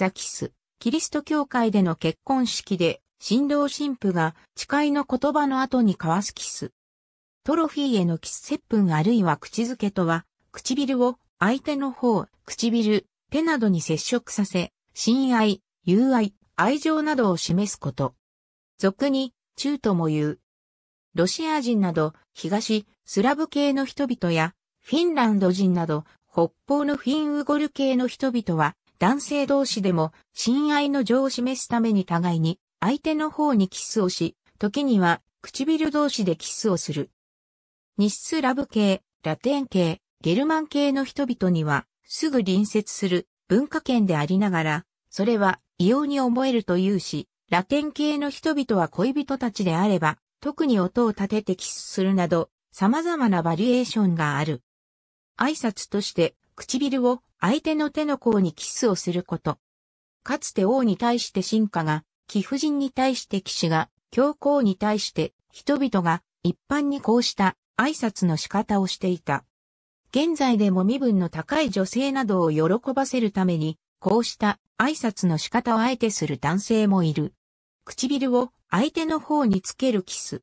ザキス、キリスト教会での結婚式で、新郎新婦が誓いの言葉の後に交わすキス。トロフィーへのキス接吻あるいは口づけとは、唇を相手の方、唇、手などに接触させ、親愛、友愛、愛情などを示すこと。俗に、中とも言う。ロシア人など、東、スラブ系の人々や、フィンランド人など、北方のフィンウゴル系の人々は、男性同士でも、親愛の情を示すために互いに、相手の方にキスをし、時には、唇同士でキスをする。日スラブ系、ラテン系、ゲルマン系の人々には、すぐ隣接する文化圏でありながら、それは異様に思えるというし、ラテン系の人々は恋人たちであれば、特に音を立ててキスするなど、様々なバリエーションがある。挨拶として、唇を相手の手の甲にキスをすること。かつて王に対して進化が、貴婦人に対して騎士が、教皇に対して人々が一般にこうした挨拶の仕方をしていた。現在でも身分の高い女性などを喜ばせるために、こうした挨拶の仕方をあえてする男性もいる。唇を相手の方につけるキス。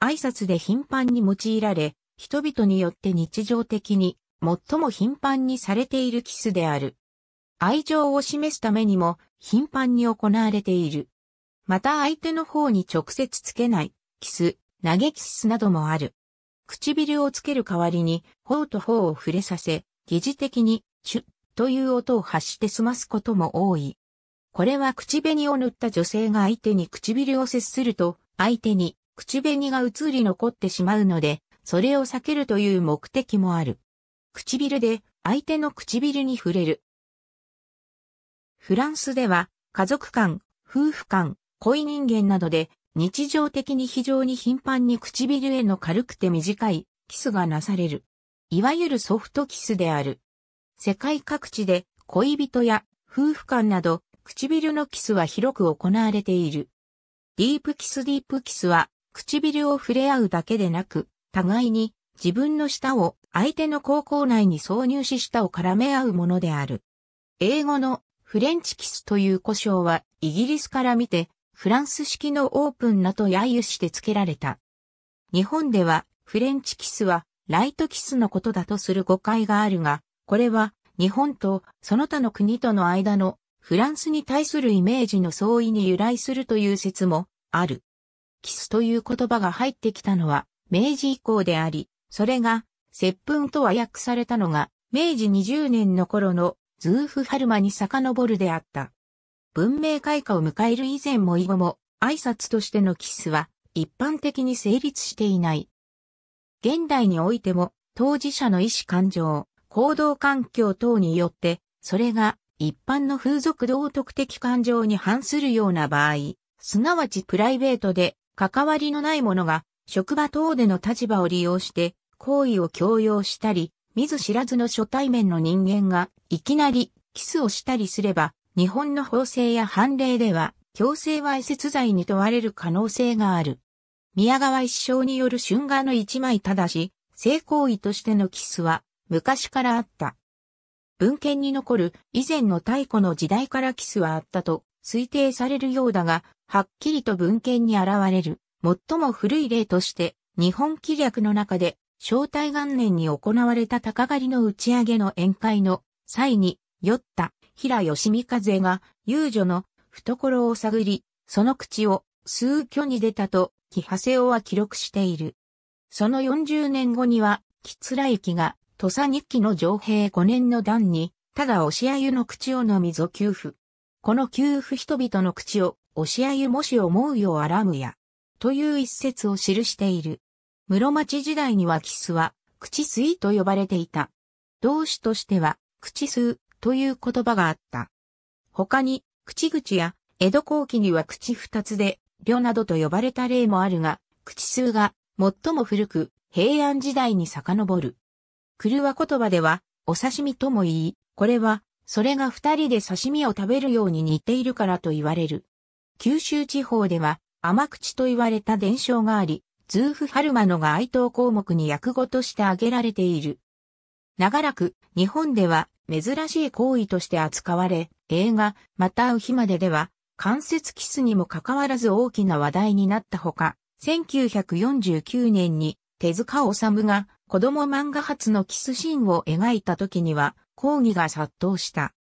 挨拶で頻繁に用いられ、人々によって日常的に最も頻繁にされているキスである。愛情を示すためにも頻繁に行われている。また相手の方に直接つけない、キス、投げキスなどもある。唇をつける代わりに、頬と頬を触れさせ、疑似的に、チュッという音を発して済ますことも多い。これは口紅を塗った女性が相手に唇を接すると、相手に口紅が移り残ってしまうので、それを避けるという目的もある。唇で相手の唇に触れる。フランスでは家族間、夫婦間、恋人間などで日常的に非常に頻繁に唇への軽くて短いキスがなされる。いわゆるソフトキスである。世界各地で恋人や夫婦間など唇のキスは広く行われている。ディープキスディープキスは唇を触れ合うだけでなく、互いに自分の舌を相手の高校内に挿入し舌を絡め合うものである。英語のフレンチキスという呼称はイギリスから見てフランス式のオープンなと揶揄して付けられた。日本ではフレンチキスはライトキスのことだとする誤解があるが、これは日本とその他の国との間のフランスに対するイメージの相違に由来するという説もある。キスという言葉が入ってきたのは明治以降であり、それが接吻とは訳されたのが、明治20年の頃のズーフハルマに遡るであった。文明開化を迎える以前も以後も、挨拶としてのキスは一般的に成立していない。現代においても、当事者の意思感情、行動環境等によって、それが一般の風俗道徳的感情に反するような場合、すなわちプライベートで関わりのないものが職場等での立場を利用して行為を強要したり、見ず知らずの初対面の人間がいきなりキスをしたりすれば、日本の法制や判例では強制はい設罪に問われる可能性がある。宮川一生による春画の一枚ただし、性行為としてのキスは昔からあった。文献に残る以前の太古の時代からキスはあったと推定されるようだが、はっきりと文献に現れる最も古い例として日本記略の中で正体元年に行われた鷹狩りの打ち上げの宴会の際に、酔った平義美風が遊女の懐を探り、その口を数挙に出たと、木長瀬尾は記録している。その40年後には、木貫之が、土佐日記の上平5年の段に、ただ押し鮎の口を飲みぞ給付。この給付人々の口を、押し鮎もし思うようあらむや、という一節を記している。室町時代にはキスは、口水と呼ばれていた。動詞としては、口数という言葉があった。他に、口々や、江戸後期には口二つで、両などと呼ばれた例もあるが、口数が最も古く、平安時代に遡る。狂わ言葉では、お刺身とも言い、これは、それが二人で刺身を食べるように似ているからと言われる。九州地方では、甘口と言われた伝承があり、ズーフ・ハルマノが哀悼項目に訳語として挙げられている。長らく日本では珍しい行為として扱われ、映画、また会う日まででは、関節キスにもかかわらず大きな話題になったほか、1949年に手塚治虫が子供漫画初のキスシーンを描いた時には抗議が殺到した。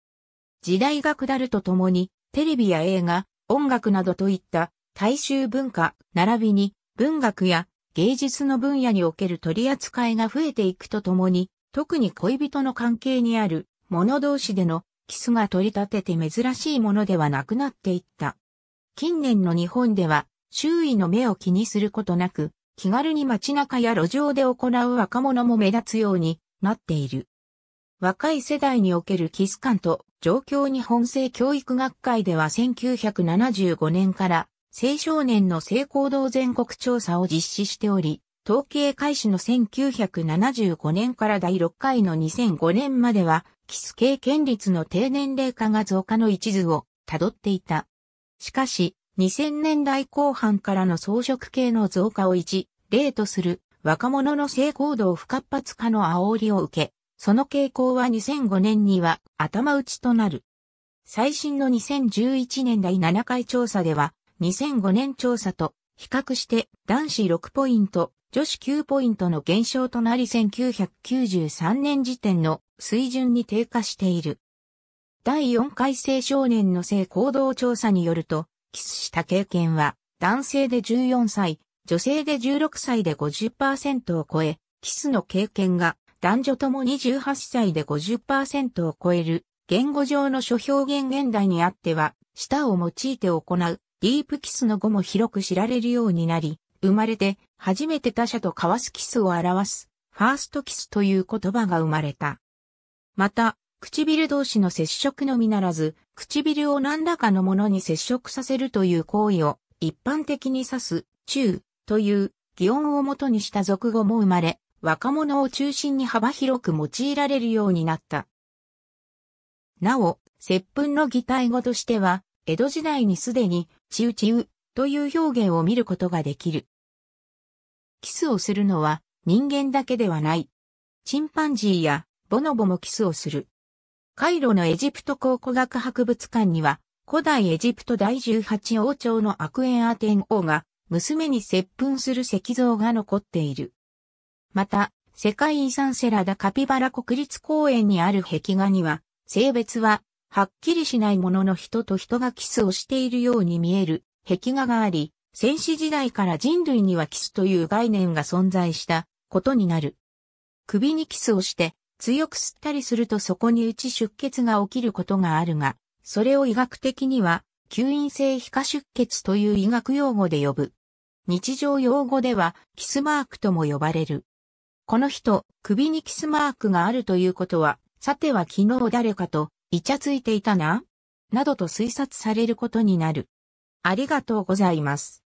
時代が下るとともに、テレビや映画、音楽などといった大衆文化、並びに文学や芸術の分野における取り扱いが増えていくとともに、特に恋人の関係にある者同士でのキスが取り立てて珍しいものではなくなっていった。近年の日本では周囲の目を気にすることなく、気軽に街中や路上で行う若者も目立つようになっている。若い世代におけるキス感と状況日本性教育学会では1975年から青少年の性行動全国調査を実施しており、統計開始の1975年から第6回の2005年までは、キス経験率の低年齢化が増加の一途をたどっていた。しかし、2000年代後半からの装飾系の増加を一例とする若者の性行動不活発化の煽りを受け、その傾向は2005年には頭打ちとなる。最新の2011年第7回調査では、2005年調査と比較して男子6ポイント、女子9ポイントの減少となり1993年時点の水準に低下している。第4回生少年の性行動調査によると、キスした経験は男性で14歳、女性で16歳で50%を超え、キスの経験が男女とも28歳で50%を超える言語上の諸表現現代にあっては、舌を用いて行うディープキスの語も広く知られるようになり、生まれて初めて他者と交わすキスを表す、ファーストキスという言葉が生まれた。また、唇同士の接触のみならず、唇を何らかのものに接触させるという行為を一般的に指す、中という擬音をもとにした俗語も生まれ、若者を中心に幅広く用いられるようになった。なお、接吻の擬態語としては、江戸時代にすでにチウチウという表現を見ることができる。キスをするのは人間だけではない。チンパンジーやボノボもキスをする。カイロのエジプト考古学博物館には古代エジプト第18王朝のアクエンアテン王が娘に接吻する石像が残っている。また、世界遺産セラダカピバラ国立公園にある壁画には、性別ははっきりしないものの人と人がキスをしているように見える壁画があり、戦士時代から人類にはキスという概念が存在したことになる。首にキスをして強く吸ったりするとそこにち出血が起きることがあるが、それを医学的には吸引性皮下出血という医学用語で呼ぶ。日常用語ではキスマークとも呼ばれる。この人、首にキスマークがあるということは、さては昨日誰かとイチャついていたな、などと推察されることになる。ありがとうございます。